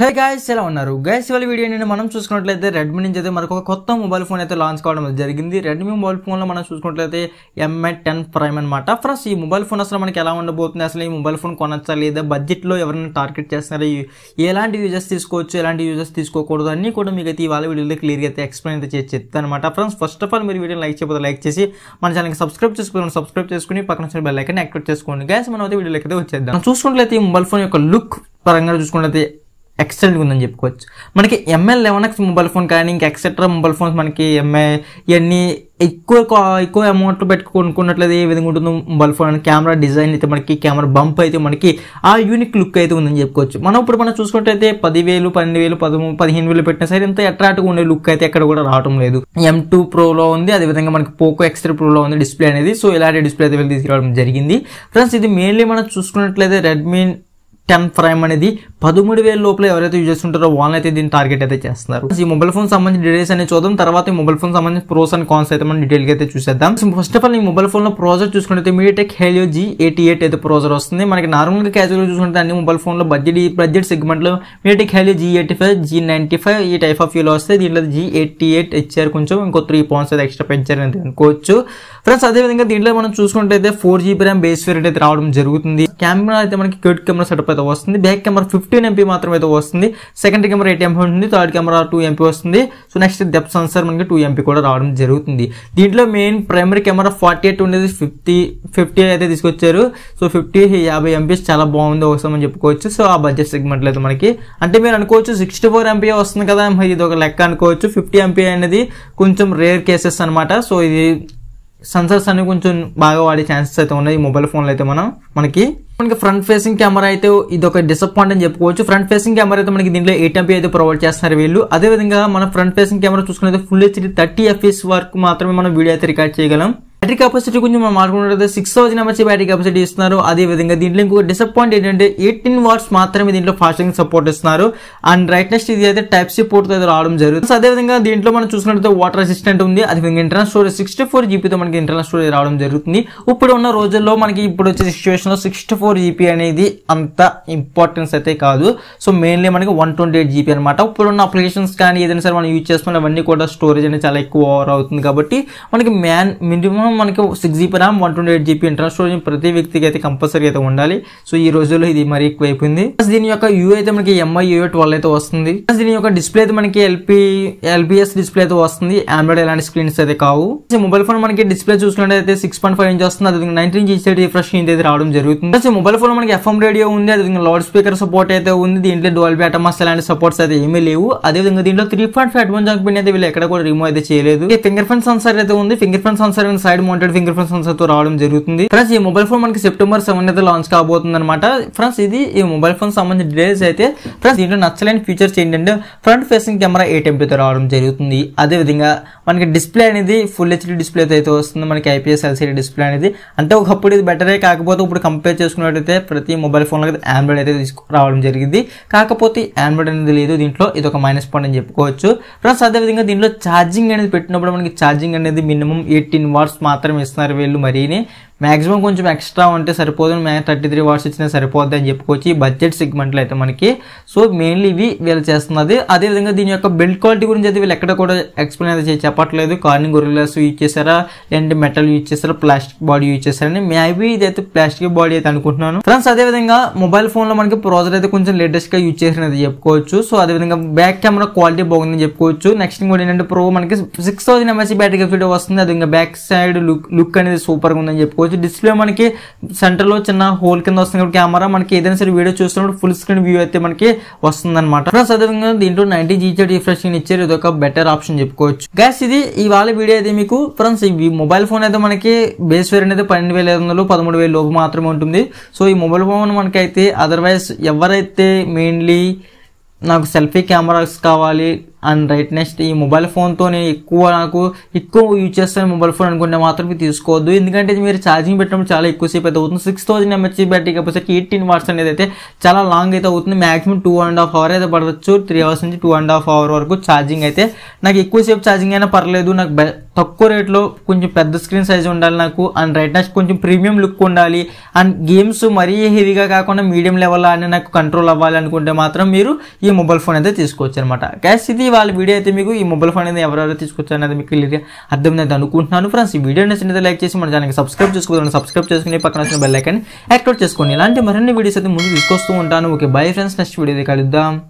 hey guys ఎలా ఉన్నారు guys వాళ్ళ వీడియో నేను మనం చూసుకున్నట్లయితే రెడ్మీ నుంచి అయితే మనకు ఒక కొత్త మొబైల్ ఫోన్ అయితే లాంచ్ కావడం జరిగింది రెడ్మీ మొబైల్ ఫోన్లో మనం చూసుకున్నట్లయితే ఎంఐ టెన్ ప్రైమ్ అనమాట ఫ్రెండ్స్ ఈ మొబైల్ ఫోన్ అసలు మనకి ఎలా ఉండబోతుంది అసలు ఈ మొబైల్ ఫోన్ కొనొచ్చా లేదా బడ్జెట్లో ఎవరైనా టార్గెట్ చేస్తున్నారా ఎలాంటి యూజర్స్ తీసుకోవచ్చు ఎలాంటి యూజర్స్ తీసుకోకూడదు అన్నీ కూడా మీకు అయితే ఇవాళ వీడియోలో క్లియర్గా అయితే ఎక్స్ప్లెయిన్ అయితే చేసి చెప్తాను అనమాట ఫ్రెండ్స్ ఫస్ట్ ఆఫ్ ఆల్ మీరు వీడియో లైక్ చేయకపోతే లైక్ చేసి మన ఛానల్కి సబ్స్క్రైబ్ చేసుకోండి సబ్స్క్రైబ్ చేసుకుని పక్కన బెల్ ఐకన్ యాక్టివేట్ చేసుకోండి గ్యాస్ మనం అయితే వీడియోలోకి అయితే వచ్చేద్దాం చూసుకున్నట్లయితే ఈ మొబైల్ ఫోన్ యొక్క లుక్ పరంగా చూసుకున్నట్లయితే ఎక్సలెంట్గా ఉందని చెప్పుకోవచ్చు మనకి ML eleven X mobile phone కానీ ఇంకా ఎక్సెట్రా మొబైల్ ఫోన్స్ మనకి ఎంఏ ఇవన్నీ ఎక్కువ ఎక్కువ అమౌంట్ కొనుక్కున్నట్లయితే ఏ విధంగా ఉంటుందో మొబైల్ ఫోన్ కెమెరా డిజైన్ అయితే మనకి కెమెరా బంప్ అయితే మనకి ఆ యూనిక్ లుక్ అయితే ఉందని చెప్పుకోవచ్చు మనం ఇప్పుడు మనం చూసుకుంటే పదివేలు పన్నెండు వేలు పదమూ పదిహేను వేలు పెట్టినా సరే ఎంత అట్రాక్ట్గా ఉండే లుక్ అయితే ఎక్కడ కూడా రావడం లేదు ఎం టూ ప్రోలో ఉంది అదేవిధంగా మనకి పోకో ఎక్స్ ప్రోలో ఉంది డిస్ప్లే అనేది సో ఇలాంటి డిస్ప్లే అయితే వెళ్ళి తీసుకురావడం జరిగింది ఫ్రెండ్స్ ఇది మెయిన్లీ మనం చూసుకున్నట్లయితే రెడ్మీ టెన్ ప్రైమ్ అనేది పదమూడు వేల లోపల ఎవరైతే యూజ్ చేస్తుంటారో వాళ్ళని అయితే దీన్ని టార్గెట్ అయితే చేస్తున్నారు ఈ మొబైల్ ఫోన్ సంబంధించిన డీటెయిల్స్ అనేది చూద్దాం తర్వాత ఈ మొబైల్ ఫోన్ సంబంధించిన ప్రోస్ అండ్ కాన్స్ అయితే మనం గా అయితే చూసేద్దాం ఫస్ట్ ఆఫ్ ఆల్ ఈ మొబైల్ ఫోన్ లో ప్రాజెక్ట్ చూసుకుంటే MediaTek Helio G eighty eight అయితే ప్రోజర్ వస్తుంది మనకి నార్మల్గా క్యాజువల్ చూసుకుంటే అన్ని మొబైల్ ఫోన్లో బడ్జెట్ ఈ బడ్జెట్ సెగ్మెంట్లో MediaTek Helio G eighty five G ninety five ఈ టైప్ ఆఫ్ ఫీల్ వస్తే దీంట్లో జీ ఎయిటీ ఎయిట్ ఇచ్చారు కొంచెం ఇంకో త్రీ పాయింట్స్ అయితే ఎక్స్ట్రా పెంచారు అనుకోవచ్చు ఫ్రెండ్స్ అదేవిధంగా దీంట్లో మనం చూసుకుంటే అయితే four GB RAM base variant అయితే రావడం జరుగుతుంది కెమెరా అయితే మనకి క్యూట్ కెమెరా సెటప్ అయితే వస్తుంది బ్యాక్ కెమెరా ఫిఫ్టీన్ ఎంపీ మాత్రం అయితే వస్తుంది సెకండ్ కెమెరా ఎయిట్ ఎంపీ ఉంటుంది థర్డ్ కెమెరా టూ ఎంపీ వస్తుంది సో నెక్స్ట్ డెప్ సెన్సర్ మనకి టూ ఎంపీ కూడా రావడం జరుగుతుంది దీంట్లో main primary camera forty eight ఉండేది ఫిఫ్టీ ఫిఫ్టీ అయితే తీసుకొచ్చారు సో ఫిఫ్టీ యాభై ఎంపీస్ చాలా బాగుంది అవసరం అని చెప్పుకోవచ్చు సో ఆ బడ్జెట్ సెగ్మెంట్ అయితే మనకి అంటే మీరు అనుకోవచ్చు సిక్స్టీ ఫోర్ ఎంపీ వస్తుంది కదా ఇది ఒక లెక్క అనుకోవచ్చు ఫిఫ్టీ ఎంపీ అనేది కొంచెం రేర్ కేసెస్ అనమాట సో ఇది సెన్సర్స్ అన్ని కొంచెం బాగా వాడే ఛాన్సెస్ అయితే ఉన్నాయి మొబైల్ ఫోన్లో అయితే మనం మనకి మనకి ఫ్రంట్ ఫేసింగ్ కెమెరా అయితే ఇది ఒక డిసప్పాయింట్ అని చెప్పుకోవచ్చు ఫ్రంట్ ఫేసింగ్ కెమెరా అయితే మనకి దీంట్లో ఎయిట్ ఎంపీ అయితే ప్రొవైడ్ చేస్తున్నారు వీళ్ళు అదేవిధంగా మన ఫ్రంట్ ఫేసింగ్ కెమెరా చూసుకున్న ఫుల్ హెచ్డి థర్టీ ఎఫ్ఎస్ వరకు మాత్రమే మనం వీడియో అయితే రికార్డ్ చేయగలం బ్యాటరీ కెపాసిటీ గురించి మనం మాట్లాడుకుంటే six thousand mAh battery capacity ఇస్తున్నారు అదే విధంగా దీంట్లో ఇంకొక డిసప్పాయింట్ ఏంటంటే ఎయిటీన్ వాట్స్ మాత్రమే దీంట్లో ఫాస్టింగ్ సపోర్ట్ ఇస్తున్నారు అండ్ రైట్నెస్ ఇది అయితే టైప్ సి పోర్ట్ అయితే రావడం జరుగుతుంది అదే విధంగా దీంట్లో మనం చూసినట్లయితే వాటర్ అసిస్టెంట్ ఉంది అదే విధంగా ఇంటర్నల్ స్టోరేజ్ సిక్స్టీ ఫోర్ జీబీతో మనకి ఇంటర్నల్ స్టోరేజ్ రావడం జరుగుతుంది ఇప్పుడు ఉన్న రోజుల్లో మనకి ఇప్పుడు వచ్చే సిచ్యువేషన్ లో సిక్స్టీ ఫోర్ జీబీ అనేది అంత ఇంపార్టెన్స్ అయితే కాదు సో మెయిన్లీ మనకి వన్ ట్వంటీ ఎయిట్ జీబీ అనమాట ఇప్పుడు ఉన్న అప్లికేషన్స్ కానీ ఏదైనా సరే మనం యూజ్ అవన్నీ కూడా స్టోరేజ్ అనేది చాలా ఎక్కువ ఓవర్ అవుతుంది కాబట్టి మనకి మ్యాన్ మినిమం మినిమం మనకి six GB RAM one twenty eight GB internal storage ప్రతి వ్యక్తికి అయితే కంపల్సరీ అయితే ఉండాలి సో ఈ రోజుల్లో ఇది మరి ఎక్కువ ప్లస్ దీని యొక్క యూ అయితే మనకి ఎంఐ యూ ట్వెల్వ్ అయితే వస్తుంది ప్లస్ దీని యొక్క డిస్ప్లే అయితే మనకి ఎల్పి ఎల్బిఎస్ డిస్ప్లే అయితే వస్తుంది ఆండ్రాయిడ్ ఎలాంటి స్క్రీన్స్ అయితే కావు మొబైల్ ఫోన్ మనకి డిస్ప్లే చూసుకుంటే సిక్స్ పాయింట్ ఫైవ్ ఇంచ్ వస్తుంది అది నైన్టీన్ ఇంచ్ రిఫ్రెష్ అయితే రావడం జరుగుతుంది ప్లస్ మొబైల్ ఫోన్ మనకి ఎఫ్ఎం రేడియో ఉంది అది లౌడ్ స్పీకర్ సపోర్ట్ అయితే ఉంది దీంట్లో డోల్ బ్యాటమాస్ అలాంటి సపోర్ట్స్ అయితే ఏమీ లేవు అదేవిధంగా దీంట్లో three point five advance pin అయితే వీళ్ళు ఎక్కడ కూడా రిమూవ్ అయితే చేయలేదు ఫింగర్ ప్రింట్ సెన్సార్ అయితే ఉంది finger print sensor side side mounted finger sensor తో రావడం జరుగుతుంది ఫ్రెండ్స్ ఈ మొబైల్ ఫోన్ మనకి సెప్టెంబర్ సెవెన్ అయితే లాంచ్ కాబోతుంది అనమాట ఫ్రెండ్స్ ఇది ఈ మొబైల్ ఫోన్ సంబంధించిన డిటైల్స్ అయితే ఫ్రెండ్స్ దీంట్లో నచ్చలేని ఫీచర్స్ ఏంటంటే ఫ్రంట్ ఫేసింగ్ కెమెరా ఎయిట్ టెంపీతో రావడం జరుగుతుంది అదేవిధంగా మనకి డిస్ప్లే అనేది ఫుల్ హెచ్డి డిస్ప్లే అయితే వస్తుంది మనకి ఐపీఎస్ ఎల్సీడీ డిస్ప్లే అనేది అంటే ఒకప్పుడు ఇది బెటరే కాకపోతే ఇప్పుడు కంపేర్ చేసుకున్నట్టయితే ప్రతి మొబైల్ లో ఆండ్రాయిడ్ అయితే తీసుకురావడం జరిగింది కాకపోతే ఆండ్రాయిడ్ అనేది లేదు దీంట్లో ఇది ఒక మైనస్ పాయింట్ అని చెప్పుకోవచ్చు ఫ్రెండ్స్ అదేవిధంగా దీంట్లో ఛార్జింగ్ అనేది పెట్టినప్పుడు మనకి ఛార్జింగ్ అనేది మినిమం ఎయిటీన్ వాట్స్ మాత్రం ఇస్తున్నారు వీళ్ళు మరీని మ్యాక్సిమం కొంచెం ఎక్స్ట్రా ఉంటే సరిపోదు మేము థర్టీ త్రీ వాట్స్ ఇచ్చినా సరిపోద్ది అని చెప్పుకోవచ్చు ఈ బడ్జెట్ సెగ్మెంట్లో అయితే మనకి సో మెయిన్లీ ఇవి వీళ్ళు చేస్తున్నది అదేవిధంగా దీని యొక్క బిల్డ్ క్వాలిటీ గురించి అయితే వీళ్ళు ఎక్కడ కూడా ఎక్స్ప్లెయిన్ అయితే చెప్పట్లేదు కార్నింగ్ గొరిల్లాస్ యూజ్ చేశారా లేదంటే మెటల్ యూజ్ చేస్తారా ప్లాస్టిక్ బాడీ యూజ్ చేశారని మేబీ ఇదైతే ప్లాస్టిక్ బాడీ అయితే అనుకుంటున్నాను ఫ్రెండ్స్ అదేవిధంగా మొబైల్ ఫోన్లో మనకి ప్రాజెక్ట్ అయితే కొంచెం లేటెస్ట్గా యూజ్ చేసినది చెప్పుకోవచ్చు సో అదేవిధంగా బ్యాక్ కెమెరా క్వాలిటీ బాగుందని చెప్పుకోవచ్చు నెక్స్ట్ కూడా ఏంటంటే ప్రో మనకి six thousand mAh battery capacity వస్తుంది అది బ్యాక్ సైడ్ లుక్ లుక్ అనేది సూపర్గా ఉందని చెప్పుకోవచ్చు చేసుకోవచ్చు డిస్ప్లే మనకి సెంటర్లో చిన్న హోల్ కింద వస్తుంది కాబట్టి కెమెరా మనకి ఏదైనా సరే వీడియో చూస్తున్నప్పుడు ఫుల్ స్క్రీన్ వ్యూ అయితే మనకి వస్తుందన్నమాట అనమాట అదేవిధంగా దీంట్లో నైన్టీ జీచే రిఫ్రెషింగ్ ఇచ్చారు ఇది ఒక బెటర్ ఆప్షన్ చెప్పుకోవచ్చు గ్యాస్ ఇది ఇవాళ వీడియో అయితే మీకు ఫ్రెండ్స్ ఈ మొబైల్ ఫోన్ అయితే మనకి బేస్ వేర్ అనేది పన్నెండు వేల ఐదు వందలు పదమూడు వేల లోపు మాత్రమే ఉంటుంది సో ఈ మొబైల్ ఫోన్ మనకైతే అదర్వైజ్ ఎవరైతే మెయిన్లీ నాకు సెల్ఫీ కెమెరాస్ కావాలి అండ్ రైట్ నెక్స్ట్ ఈ మొబైల్ ఫోన్తోనే ఎక్కువ నాకు ఎక్కువ యూజ్ చేస్తాను మొబైల్ ఫోన్ అనుకుంటే మాత్రం తీసుకోవద్దు ఎందుకంటే మీరు ఛార్జింగ్ పెట్టినప్పుడు చాలా ఎక్కువసేపు అయితే అవుతుంది సిక్స్ థౌసండ్ ఎంహెచ్ బ్యాటరీ కాకపోతే ఎయిటీన్ వాట్స్ అనేది అయితే చాలా లాంగ్ అయితే అవుతుంది maximum two and half hour అయితే పడవచ్చు త్రీ అవర్స్ నుంచి టూ అండ్ హాఫ్ అవర్ వరకు ఛార్జింగ్ అయితే నాకు ఎక్కువసేపు ఛార్జింగ్ అయినా పర్లేదు నాకు తక్కువ రేట్లో కొంచెం పెద్ద స్క్రీన్ సైజ్ ఉండాలి నాకు అండ్ రైట్ నెక్స్ట్ కొంచెం ప్రీమియం లుక్ ఉండాలి అండ్ గేమ్స్ మరీ హెవీగా కాకుండా మీడియం లెవెల్ అని నాకు కంట్రోల్ అవ్వాలి అనుకుంటే మాత్రం మీరు ఈ మొబైల్ ఫోన్ అయితే తీసుకోవచ్చు అనమాట క్యాష్ ఇది వాళ్ళ వీడియో అయితే మీకు ఈ మొబైల్ ఫోన్ అనేది ఎవరెవరు తీసుకొచ్చారు అనేది మీకు క్లియర్గా అయితే అనుకుంటున్నాను ఫ్రెండ్స్ ఈ వీడియో నచ్చినైతే లైక్ చేసి మన ఛానల్కి సబ్స్క్రైబ్ చేసుకోవాలని సబ్స్క్రైబ్ చేసుకుని పక్కన వచ్చిన బెల్ ఐకాన్ యాక్టివేట్ చేసుకోండి ఇలాంటి మరిన్ని వీడియోస్ అయితే ముందు తీసుకొస్తూ ఉంటాను okay bye friends next video కలుద్దాం